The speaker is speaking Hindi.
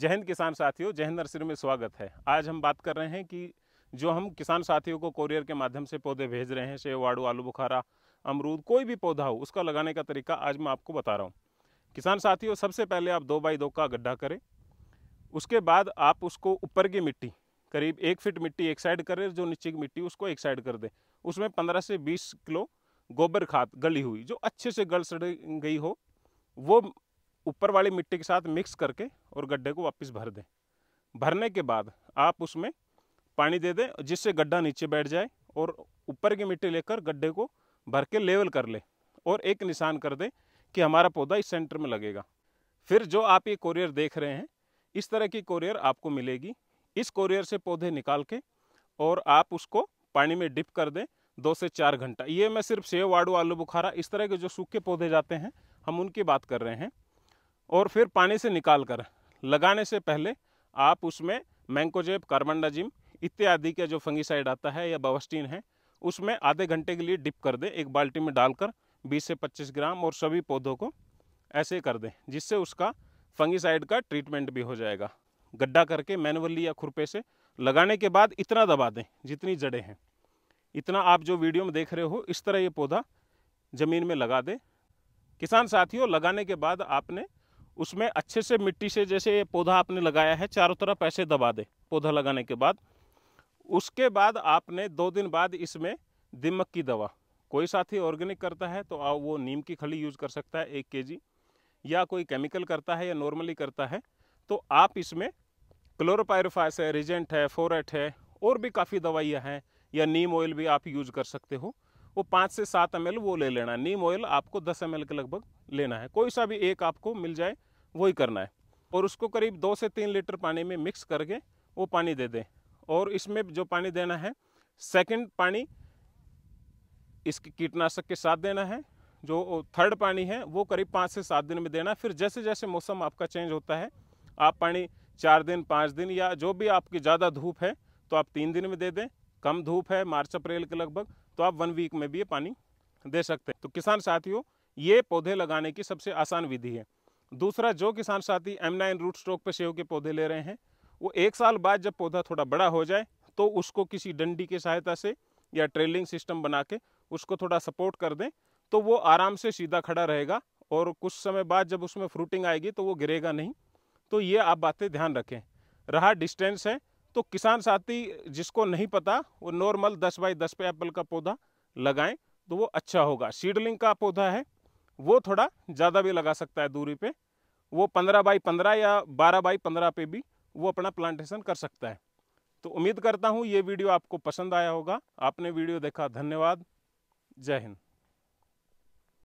जहन किसान साथियों जहन नर्सरी में स्वागत है आज हम बात कर रहे हैं कि जो हम किसान साथियों को कोरियर के माध्यम से पौधे भेज रहे हैं सेव आड़ू आलू बुखारा अमरूद कोई भी पौधा हो उसका लगाने का तरीका आज मैं आपको बता रहा हूँ किसान साथियों सबसे पहले आप दो बाई दो का गड्ढा करें उसके बाद आप उसको ऊपर की मिट्टी करीब एक फिट मिट्टी एक साइड करें जो नीचे की मिट्टी उसको एक साइड कर दें उसमें पंद्रह से बीस किलो गोबर खाद गली हुई जो अच्छे से गल सड़ गई हो वो ऊपर वाली मिट्टी के साथ मिक्स करके और गड्ढे को वापस भर दें भरने के बाद आप उसमें पानी दे दें जिससे गड्ढा नीचे बैठ जाए और ऊपर की मिट्टी लेकर गड्ढे को भर के लेवल कर ले और एक निशान कर दें कि हमारा पौधा इस सेंटर में लगेगा फिर जो आप ये कोरियर देख रहे हैं इस तरह की कोरियर आपको मिलेगी इस कोरियर से पौधे निकाल के और आप उसको पानी में डिप कर दें दो से चार घंटा ये मैं सिर्फ सेव आड़ू आलू बुखारा इस तरह के जो सूखे पौधे जाते हैं हम उनकी बात कर रहे हैं और फिर पानी से निकाल कर लगाने से पहले आप उसमें मैंकोजेब कार्बनडाजिम इत्यादि का जो फंगिसाइड आता है या बावस्टीन है उसमें आधे घंटे के लिए डिप कर दें एक बाल्टी में डालकर 20 से 25 ग्राम और सभी पौधों को ऐसे कर दें जिससे उसका फंगिसाइड का ट्रीटमेंट भी हो जाएगा गड्ढा करके मैनुअली या खुरपे से लगाने के बाद इतना दबा दें जितनी जड़ें हैं इतना आप जो वीडियो में देख रहे हो इस तरह ये पौधा ज़मीन में लगा दें किसान साथियों लगाने के बाद आपने उसमें अच्छे से मिट्टी से जैसे ये पौधा आपने लगाया है चारों तरफ ऐसे दबा दें पौधा लगाने के बाद उसके बाद आपने दो दिन बाद इसमें दिमक की दवा कोई साथी ऑर्गेनिक करता है तो आप वो नीम की खली यूज़ कर सकता है एक के जी या कोई केमिकल करता है या नॉर्मली करता है तो आप इसमें क्लोरोपायरफाइस है रिजेंट है फोरेट है और भी काफ़ी दवाइयाँ हैं या नीम ऑयल भी आप यूज कर सकते हो वो पाँच से सात एम वो ले लेना नीम ऑयल आपको दस एम के लगभग लेना है कोई सा भी एक आपको मिल जाए वही करना है और उसको करीब दो से तीन लीटर पानी में मिक्स करके वो पानी दे दें और इसमें जो पानी देना है सेकंड पानी इस कीटनाशक के साथ देना है जो थर्ड पानी है वो करीब पाँच से सात दिन में देना फिर जैसे जैसे मौसम आपका चेंज होता है आप पानी चार दिन पाँच दिन या जो भी आपकी ज़्यादा धूप है तो आप तीन दिन में दे दें कम धूप है मार्च अप्रैल के लगभग तो आप वन वीक में भी ये पानी दे सकते हैं तो किसान साथियों ये पौधे लगाने की सबसे आसान विधि है दूसरा जो किसान साथी एम नाइन रूट स्ट्रोक पर सेव के पौधे ले रहे हैं वो एक साल बाद जब पौधा थोड़ा बड़ा हो जाए तो उसको किसी डंडी की सहायता से या ट्रेलिंग सिस्टम बना के उसको थोड़ा सपोर्ट कर दें तो वो आराम से सीधा खड़ा रहेगा और कुछ समय बाद जब उसमें फ्रूटिंग आएगी तो वो गिरेगा नहीं तो ये आप बातें ध्यान रखें रहा डिस्टेंस है तो किसान साथी जिसको नहीं पता वो नॉर्मल दस बाई दस पे एप्पल का पौधा लगाएं तो वो अच्छा होगा सीडलिंग का पौधा है वो थोड़ा ज़्यादा भी लगा सकता है दूरी पे वो पंद्रह बाई पंद्रह या बारह बाई पंद्रह पे भी वो अपना प्लांटेशन कर सकता है तो उम्मीद करता हूँ ये वीडियो आपको पसंद आया होगा आपने वीडियो देखा धन्यवाद जय हिंद